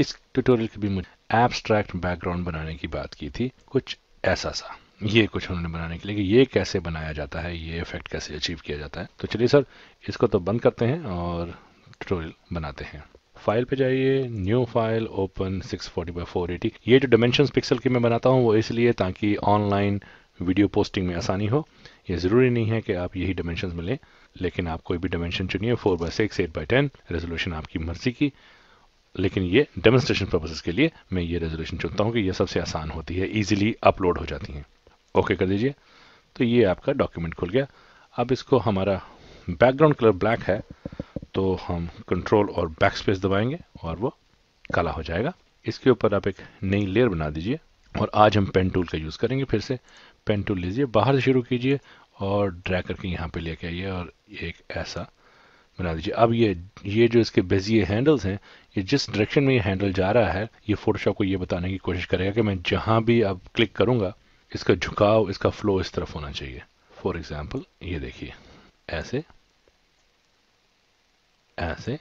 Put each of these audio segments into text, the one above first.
इस ट्यूटोरियल के भी मुझे एब्स्ट्रैक्ट बैकग्राउंड बनाने की बात की थी कुछ ऐसा सा ये कुछ उन्होंने बनाने के लिए कि ये कैसे बनाया जाता है ये इफेक्ट कैसे अचीव किया जाता है तो चलिए सर इसको तो बंद करते हैं और ट्यूटोरियल बनाते हैं फाइल पे जाइए new file open 640 forty by ये जो डायमेंशन पिक्सल की मैं बनाता हूँ वो इसलिए ताकि ऑनलाइन वीडियो पोस्टिंग में आसानी हो ये ज़रूरी नहीं है कि आप यही डायमेंशन में लेकिन आप कोई भी डायमेंशन चुनिए four by six eight by ten resolution आपकी मर्जी की लेकिन ये डेमोन्स्ट्रेशन पर्पजेज के लिए मैं ये रेजोल्यूशन चुनता हूँ कि यह सबसे आसान होती है ईजिली अपलोड हो जाती हैं ओके कर दीजिए तो ये आपका डॉक्यूमेंट खुल गया अब इसको हमारा बैकग्राउंड कलर ब्लैक है तो हम कंट्रोल और बैक स्पेस दबाएंगे और वो काला हो जाएगा इसके ऊपर आप एक नई लेयर बना दीजिए और आज हम पेन टूल का यूज़ करेंगे फिर से पेन टूल लीजिए बाहर से शुरू कीजिए और ड्रैग करके यहाँ पे लेके आइए और एक ऐसा बना दीजिए अब ये ये जो इसके बेजिए हैंडल्स हैं ये जिस डायरेक्शन में ये हैंडल जा रहा है ये फोटोशॉप को ये बताने की कोशिश करेगा कि मैं जहाँ भी अब क्लिक करूँगा इसका झुकाव इसका फ्लो इस तरफ होना चाहिए फॉर एग्ज़ाम्पल ये देखिए ऐसे ऐसे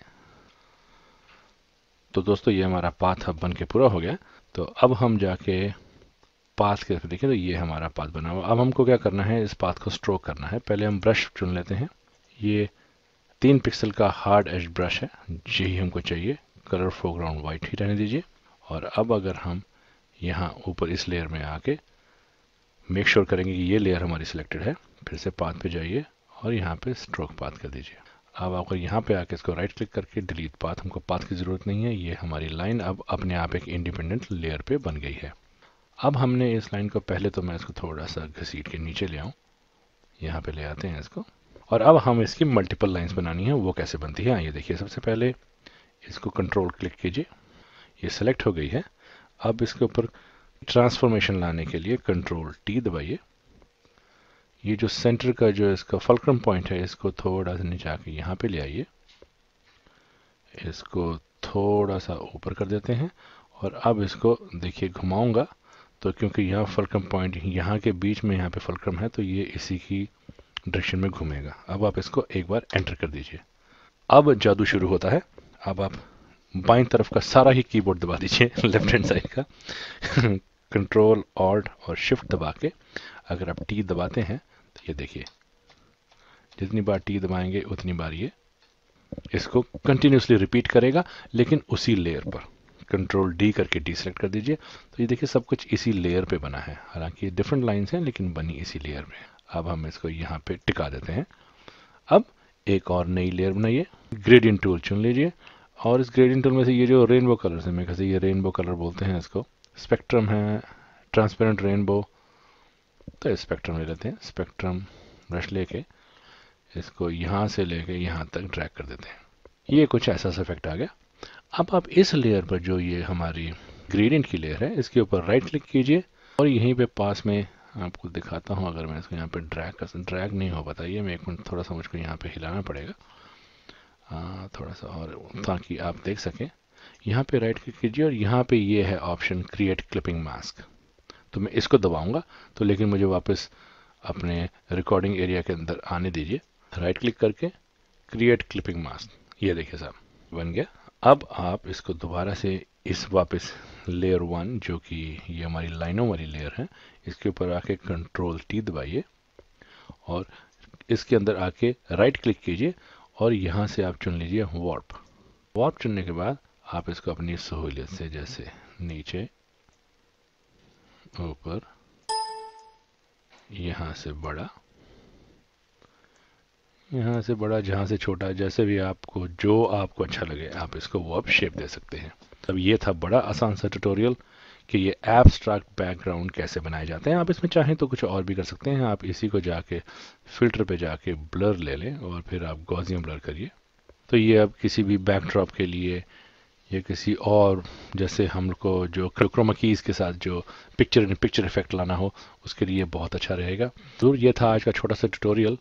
तो दोस्तों ये हमारा पाथ अब बन के पूरा हो गया तो अब हम जाके पाथ के देखिए तो ये हमारा पाथ बना हुआ अब हमको क्या करना है इस पाथ को स्ट्रोक करना है पहले हम ब्रश चुन लेते हैं ये तीन पिक्सल का हार्ड एज ब्रश है यही हमको चाहिए कलर फोरग्राउंड वाइट ही रहने दीजिए और अब अगर हम यहाँ ऊपर इस लेयर में आके मेक श्योर करेंगे कि ये लेयर हमारी सिलेक्टेड है फिर से पाथ पे जाइए और यहाँ पे स्ट्रोक पाथ कर दीजिए अब आकर यहाँ पे आके इसको राइट क्लिक करके डिलीट पाथ हमको पाथ की ज़रूरत नहीं है ये हमारी लाइन अब अपने आप एक इंडिपेंडेंट लेयर पे बन गई है अब हमने इस लाइन को पहले तो मैं इसको थोड़ा सा घसीट के नीचे ले आऊँ यहाँ पे ले आते हैं इसको और अब हम इसकी मल्टीपल लाइंस बनानी है वो कैसे बनती है आइए देखिए सबसे पहले इसको कंट्रोल क्लिक कीजिए ये सेलेक्ट हो गई है अब इसके ऊपर ट्रांसफॉर्मेशन लाने के लिए कंट्रोल टी दबाइए ये जो सेंटर का जो इसका फलक्रम पॉइंट है इसको थोड़ा सा नीचा के यहाँ पे ले आइए इसको थोड़ा सा ऊपर कर देते हैं और अब इसको देखिए घुमाऊंगा तो क्योंकि यहाँ फलक्रम पॉइंट यहाँ के बीच में यहाँ पे फलक्रम है तो ये इसी की डायरेक्शन में घूमेगा अब आप इसको एक बार एंटर कर दीजिए अब जादू शुरू होता है अब आप बाईं तरफ का सारा ही कीबोर्ड दबा दीजिए लेफ्ट हैंड साइड का कंट्रोल ऑल्ट और शिफ्ट दबा के अगर आप टी दबाते हैं तो ये देखिए जितनी बार टी दबाएंगे उतनी बार ये इसको कंटिन्यूसली रिपीट करेगा लेकिन उसी लेयर पर कंट्रोल डी करके डी सेलेक्ट कर दीजिए तो ये देखिए सब कुछ इसी लेयर पे बना है हालांकि ये डिफरेंट लाइंस हैं लेकिन बनी इसी लेयर में अब हम इसको यहाँ पे टिका देते हैं अब एक और नई लेयर बनाइए ग्रेडियंट टूल चुन लीजिए और इस ग्रेडियंट टूल में से ये जो रेनबो कलर है मैं कैसे ये रेनबो कलर बोलते हैं इसको स्पेक्ट्रम है ट्रांसपेरेंट रेनबो तो स्पेक्ट्रम ले लेते हैं स्पेक्ट्रम ब्रश लेके इसको यहाँ से लेके यहाँ तक ड्रैग कर देते हैं ये कुछ ऐसा सा इफेक्ट आ गया अब आप इस लेयर पर जो ये हमारी ग्रेडियंट की लेयर है इसके ऊपर राइट क्लिक कीजिए और यहीं पे पास में आपको दिखाता हूँ अगर मैं इसको यहाँ पे ड्रैग कर ड्रैग नहीं हो पाता ये एक मिनट थोड़ा सा मुझको यहाँ पे हिलाना पड़ेगा आ, थोड़ा सा और ताकि आप देख सकें यहाँ पे राइट क्लिक कीजिए और यहाँ पे ये है ऑप्शन क्रिएट क्लिपिंग मास्क तो मैं इसको दबाऊंगा तो लेकिन मुझे वापस अपने रिकॉर्डिंग एरिया के अंदर आने दीजिए राइट क्लिक करके क्रिएट क्लिपिंग मास्क ये देखिए साहब बन गया अब आप इसको दोबारा से इस वापस लेयर वन जो कि ये हमारी लाइनों वाली लेयर है इसके ऊपर आके कंट्रोल टी दबाइए और इसके अंदर आके राइट क्लिक कीजिए और यहाँ से आप चुन लीजिए वार्प वॉर्प चुनने के बाद आप इसको अपनी सहूलियत से जैसे नीचे ऊपर यहाँ से बड़ा यहाँ से बड़ा जहाँ से छोटा जैसे भी आपको जो आपको अच्छा लगे आप इसको वो अब शेप दे सकते हैं अब ये था बड़ा आसान सा ट्यूटोरियल कि ये एब्स्ट्रैक्ट बैकग्राउंड कैसे बनाए जाते हैं आप इसमें चाहें तो कुछ और भी कर सकते हैं आप इसी को जाके फिल्टर पे जाके ब्लर ले लें और फिर आप गोजियम ब्लर करिए तो ये अब किसी भी बैकड्रॉप के लिए या किसी और जैसे हमको जो क्रोमकीज़ के साथ जो पिक्चर इन पिक्चर इफेक्ट लाना हो उसके लिए बहुत अच्छा रहेगा जरूर तो ये था आज का छोटा सा ट्यूटोरियल